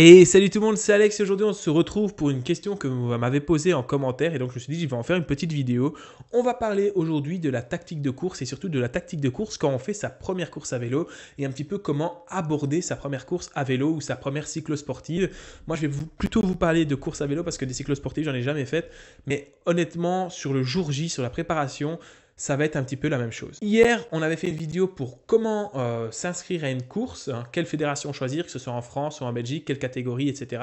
Et salut tout le monde, c'est Alex et aujourd'hui on se retrouve pour une question que vous m'avez posée en commentaire et donc je me suis dit je vais en faire une petite vidéo. On va parler aujourd'hui de la tactique de course et surtout de la tactique de course quand on fait sa première course à vélo et un petit peu comment aborder sa première course à vélo ou sa première cyclo sportive. Moi je vais plutôt vous parler de course à vélo parce que des cyclosportives j'en ai jamais faites mais honnêtement sur le jour J, sur la préparation, ça va être un petit peu la même chose. Hier, on avait fait une vidéo pour comment euh, s'inscrire à une course, hein, quelle fédération choisir, que ce soit en France ou en Belgique, quelle catégorie, etc.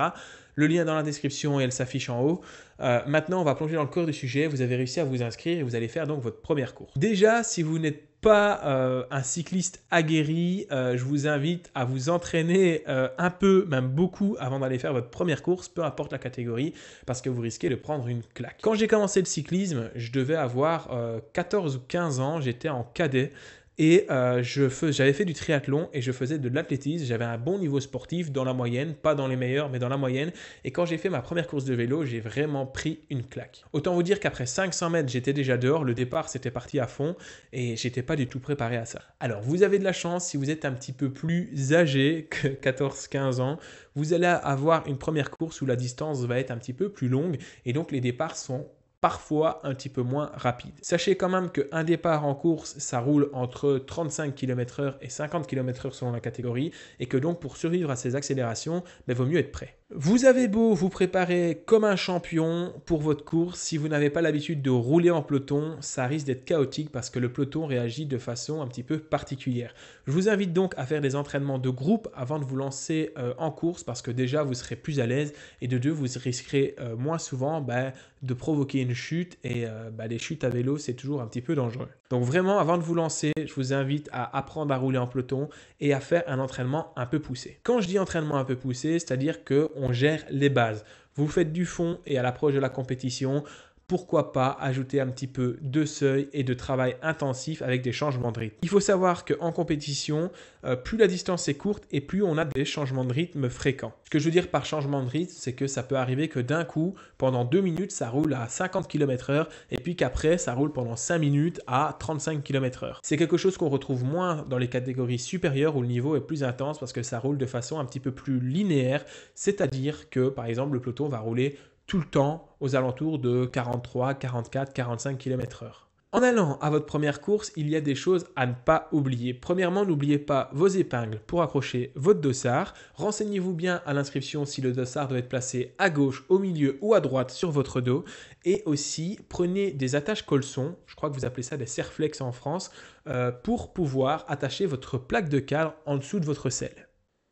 Le lien est dans la description et elle s'affiche en haut. Euh, maintenant, on va plonger dans le corps du sujet. Vous avez réussi à vous inscrire et vous allez faire donc votre première course. Déjà, si vous n'êtes pas euh, un cycliste aguerri, euh, je vous invite à vous entraîner un peu, même beaucoup, avant d'aller faire votre première course, peu importe la catégorie, parce que vous risquez de prendre une claque. Quand j'ai commencé le cyclisme, je devais avoir 14 ou 15 ans, j'étais en cadet. Et euh, j'avais fait du triathlon et je faisais de l'athlétisme. J'avais un bon niveau sportif dans la moyenne, pas dans les meilleurs, mais dans la moyenne. Et quand j'ai fait ma première course de vélo, j'ai vraiment pris une claque. Autant vous dire qu'après 500 mètres, j'étais déjà dehors. Le départ, c'était parti à fond et j'étais pas du tout préparé à ça. Alors, vous avez de la chance si vous êtes un petit peu plus âgé que 14-15 ans. Vous allez avoir une première course où la distance va être un petit peu plus longue et donc les départs sont parfois un petit peu moins rapide. Sachez quand même qu'un départ en course, ça roule entre 35 km/h et 50 km/h selon la catégorie, et que donc pour survivre à ces accélérations, il ben, vaut mieux être prêt. Vous avez beau vous préparer comme un champion pour votre course, si vous n'avez pas l'habitude de rouler en peloton, ça risque d'être chaotique parce que le peloton réagit de façon un petit peu particulière. Je vous invite donc à faire des entraînements de groupe avant de vous lancer euh, en course parce que déjà vous serez plus à l'aise et de deux vous risquerez euh, moins souvent ben, de provoquer une chute et euh, ben, les chutes à vélo c'est toujours un petit peu dangereux. Donc vraiment, avant de vous lancer, je vous invite à apprendre à rouler en peloton et à faire un entraînement un peu poussé. Quand je dis entraînement un peu poussé, c'est-à-dire qu'on gère les bases. Vous faites du fond et à l'approche de la compétition, pourquoi pas ajouter un petit peu de seuil et de travail intensif avec des changements de rythme. Il faut savoir qu'en compétition, euh, plus la distance est courte et plus on a des changements de rythme fréquents. Ce que je veux dire par changement de rythme, c'est que ça peut arriver que d'un coup, pendant 2 minutes, ça roule à 50 km/h et puis qu'après, ça roule pendant 5 minutes à 35 km/h. C'est quelque chose qu'on retrouve moins dans les catégories supérieures où le niveau est plus intense parce que ça roule de façon un petit peu plus linéaire, c'est-à-dire que par exemple, le peloton va rouler tout le temps aux alentours de 43, 44, 45 km/h. En allant à votre première course, il y a des choses à ne pas oublier. Premièrement, n'oubliez pas vos épingles pour accrocher votre dossard. Renseignez-vous bien à l'inscription si le dossard doit être placé à gauche, au milieu ou à droite sur votre dos. Et aussi, prenez des attaches colson, je crois que vous appelez ça des serflex en France, euh, pour pouvoir attacher votre plaque de cadre en dessous de votre selle.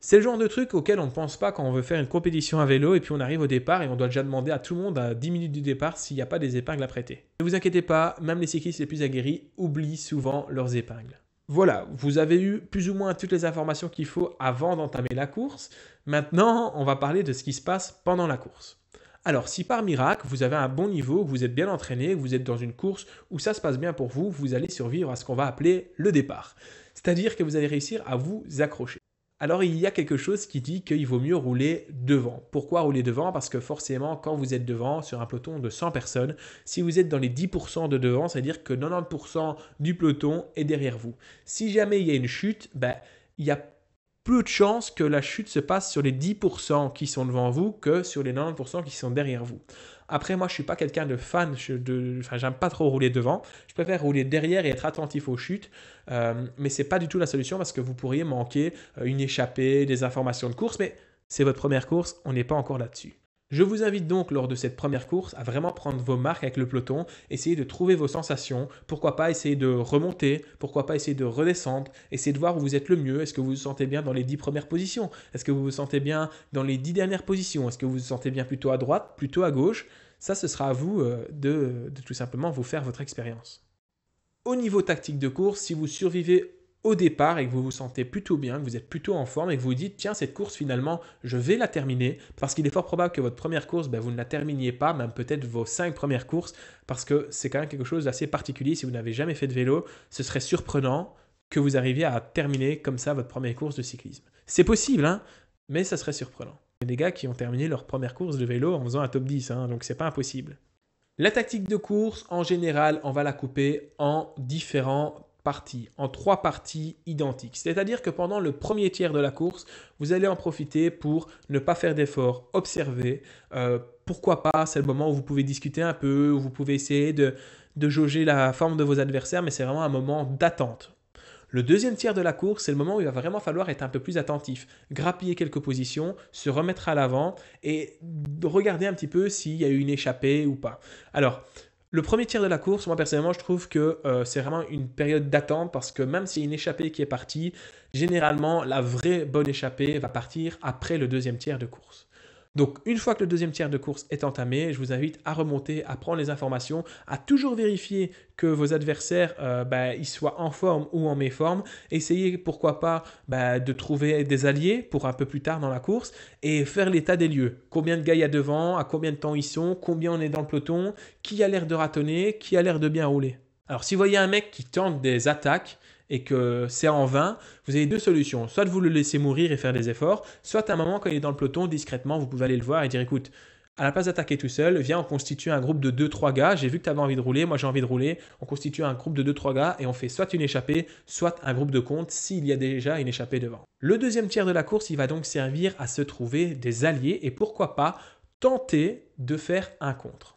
C'est le genre de truc auquel on ne pense pas quand on veut faire une compétition à vélo et puis on arrive au départ et on doit déjà demander à tout le monde à 10 minutes du départ s'il n'y a pas des épingles à prêter. Ne vous inquiétez pas, même les cyclistes les plus aguerris oublient souvent leurs épingles. Voilà, vous avez eu plus ou moins toutes les informations qu'il faut avant d'entamer la course. Maintenant, on va parler de ce qui se passe pendant la course. Alors, si par miracle, vous avez un bon niveau, vous êtes bien entraîné, vous êtes dans une course où ça se passe bien pour vous, vous allez survivre à ce qu'on va appeler le départ. C'est-à-dire que vous allez réussir à vous accrocher alors il y a quelque chose qui dit qu'il vaut mieux rouler devant. Pourquoi rouler devant Parce que forcément, quand vous êtes devant sur un peloton de 100 personnes, si vous êtes dans les 10% de devant, c'est-à-dire que 90% du peloton est derrière vous. Si jamais il y a une chute, ben, il y a plus de chances que la chute se passe sur les 10% qui sont devant vous que sur les 90% qui sont derrière vous. Après, moi, je suis pas quelqu'un de fan, de, j'aime pas trop rouler devant. Je préfère rouler derrière et être attentif aux chutes. Mais euh, mais c'est pas du tout la solution parce que vous pourriez manquer euh, une échappée, des informations de course. Mais c'est votre première course, on n'est pas encore là-dessus. Je vous invite donc lors de cette première course à vraiment prendre vos marques avec le peloton, essayer de trouver vos sensations, pourquoi pas essayer de remonter, pourquoi pas essayer de redescendre, essayer de voir où vous êtes le mieux, est-ce que vous vous sentez bien dans les dix premières positions, est-ce que vous vous sentez bien dans les dix dernières positions, est-ce que vous vous sentez bien plutôt à droite, plutôt à gauche, ça ce sera à vous euh, de, de tout simplement vous faire votre expérience. Au niveau tactique de course, si vous survivez au départ et que vous vous sentez plutôt bien, que vous êtes plutôt en forme et que vous vous dites tiens cette course finalement je vais la terminer parce qu'il est fort probable que votre première course ben, vous ne la terminiez pas, même peut-être vos cinq premières courses parce que c'est quand même quelque chose d'assez particulier si vous n'avez jamais fait de vélo, ce serait surprenant que vous arriviez à terminer comme ça votre première course de cyclisme. C'est possible hein, mais ça serait surprenant. Il des gars qui ont terminé leur première course de vélo en faisant un top 10 hein, donc c'est pas impossible. La tactique de course, en général, on va la couper en différents partie en trois parties identiques. C'est-à-dire que pendant le premier tiers de la course, vous allez en profiter pour ne pas faire d'efforts, observer. Euh, pourquoi pas, c'est le moment où vous pouvez discuter un peu, où vous pouvez essayer de, de jauger la forme de vos adversaires, mais c'est vraiment un moment d'attente. Le deuxième tiers de la course, c'est le moment où il va vraiment falloir être un peu plus attentif, grappiller quelques positions, se remettre à l'avant et regarder un petit peu s'il y a eu une échappée ou pas. Alors, le premier tiers de la course, moi personnellement, je trouve que euh, c'est vraiment une période d'attente parce que même s'il y a une échappée qui est partie, généralement, la vraie bonne échappée va partir après le deuxième tiers de course. Donc une fois que le deuxième tiers de course est entamé, je vous invite à remonter, à prendre les informations, à toujours vérifier que vos adversaires euh, ben, ils soient en forme ou en méforme. Essayez pourquoi pas ben, de trouver des alliés pour un peu plus tard dans la course et faire l'état des lieux. Combien de gars il y a devant, à combien de temps ils sont, combien on est dans le peloton, qui a l'air de ratonner, qui a l'air de bien rouler. Alors si vous voyez un mec qui tente des attaques, et que c'est en vain, vous avez deux solutions. Soit vous le laissez mourir et faire des efforts, soit à un moment quand il est dans le peloton, discrètement, vous pouvez aller le voir et dire écoute, à la place d'attaquer tout seul, viens, on constitue un groupe de 2-3 gars. J'ai vu que tu avais envie de rouler, moi j'ai envie de rouler. On constitue un groupe de 2-3 gars et on fait soit une échappée, soit un groupe de compte s'il y a déjà une échappée devant. Le deuxième tiers de la course, il va donc servir à se trouver des alliés et pourquoi pas tenter de faire un contre.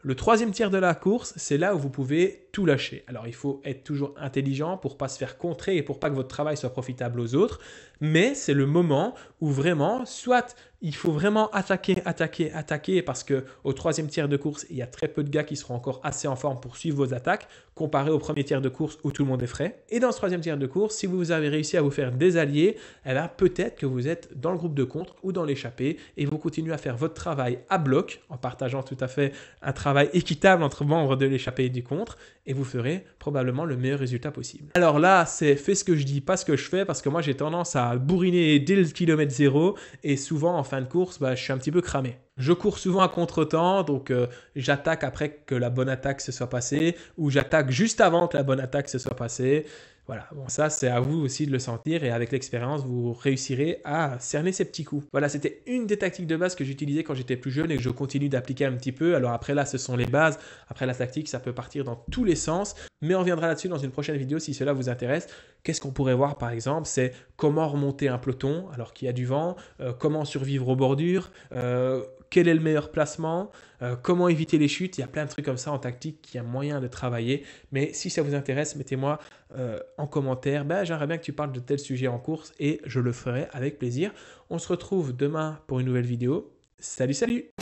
Le troisième tiers de la course, c'est là où vous pouvez tout lâcher. Alors il faut être toujours intelligent pour pas se faire contrer et pour pas que votre travail soit profitable aux autres, mais c'est le moment où vraiment, soit il faut vraiment attaquer, attaquer, attaquer, parce que au troisième tiers de course, il y a très peu de gars qui seront encore assez en forme pour suivre vos attaques, comparé au premier tiers de course où tout le monde est frais. Et dans ce troisième tiers de course, si vous avez réussi à vous faire des alliés, eh ben, peut-être que vous êtes dans le groupe de contre ou dans l'échappée, et vous continuez à faire votre travail à bloc, en partageant tout à fait un travail équitable entre membres de l'échappée et du contre, et vous ferez probablement le meilleur résultat possible. Alors là, c'est fais ce que je dis, pas ce que je fais, parce que moi j'ai tendance à bourriner dès le kilomètre zéro et souvent en fin de course, bah, je suis un petit peu cramé. Je cours souvent à contre-temps, donc euh, j'attaque après que la bonne attaque se soit passée, ou j'attaque juste avant que la bonne attaque se soit passée. Voilà, bon ça c'est à vous aussi de le sentir et avec l'expérience vous réussirez à cerner ces petits coups. Voilà, c'était une des tactiques de base que j'utilisais quand j'étais plus jeune et que je continue d'appliquer un petit peu. Alors après là ce sont les bases, après la tactique ça peut partir dans tous les sens, mais on reviendra là-dessus dans une prochaine vidéo si cela vous intéresse. Qu'est-ce qu'on pourrait voir par exemple C'est comment remonter un peloton alors qu'il y a du vent, euh, comment survivre aux bordures, euh, quel est le meilleur placement, euh, comment éviter les chutes. Il y a plein de trucs comme ça en tactique qui a moyen de travailler. Mais si ça vous intéresse, mettez-moi euh, en commentaire. Ben, j'aimerais bien que tu parles de tel sujet en course et je le ferai avec plaisir. On se retrouve demain pour une nouvelle vidéo. Salut, salut